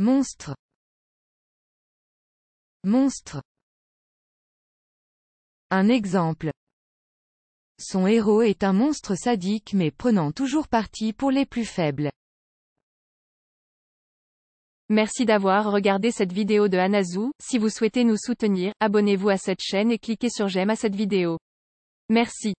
Monstre. Monstre. Un exemple. Son héros est un monstre sadique mais prenant toujours parti pour les plus faibles. Merci d'avoir regardé cette vidéo de Anazou, si vous souhaitez nous soutenir, abonnez-vous à cette chaîne et cliquez sur j'aime à cette vidéo. Merci.